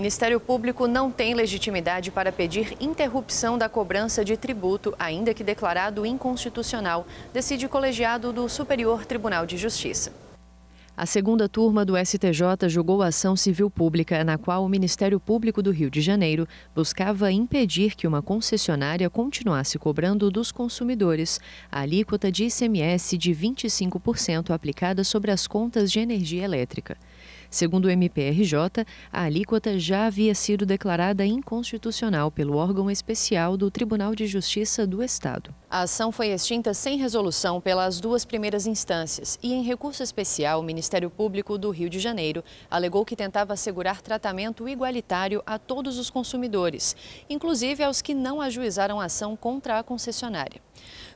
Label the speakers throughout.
Speaker 1: Ministério Público não tem legitimidade para pedir interrupção da cobrança de tributo, ainda que declarado inconstitucional, decide colegiado do Superior Tribunal de Justiça. A segunda turma do STJ julgou a ação civil pública na qual o Ministério Público do Rio de Janeiro buscava impedir que uma concessionária continuasse cobrando dos consumidores a alíquota de ICMS de 25% aplicada sobre as contas de energia elétrica. Segundo o MPRJ, a alíquota já havia sido declarada inconstitucional pelo órgão especial do Tribunal de Justiça do Estado. A ação foi extinta sem resolução pelas duas primeiras instâncias e, em recurso especial, o Ministério Público do Rio de Janeiro alegou que tentava assegurar tratamento igualitário a todos os consumidores, inclusive aos que não ajuizaram ação contra a concessionária.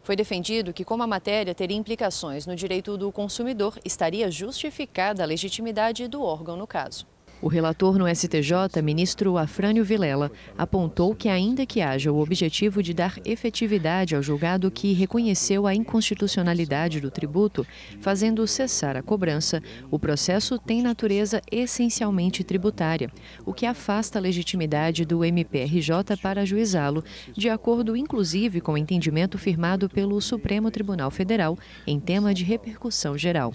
Speaker 1: Foi defendido que, como a matéria teria implicações no direito do consumidor, estaria justificada a legitimidade do órgão no caso. O relator no STJ, ministro Afrânio Vilela, apontou que, ainda que haja o objetivo de dar efetividade ao julgado que reconheceu a inconstitucionalidade do tributo, fazendo cessar a cobrança, o processo tem natureza essencialmente tributária, o que afasta a legitimidade do MPRJ para ajuizá-lo, de acordo inclusive com o entendimento firmado pelo Supremo Tribunal Federal em tema de repercussão geral.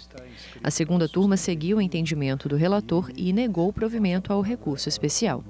Speaker 1: A segunda turma seguiu o entendimento do relator e negou provimento ao recurso especial.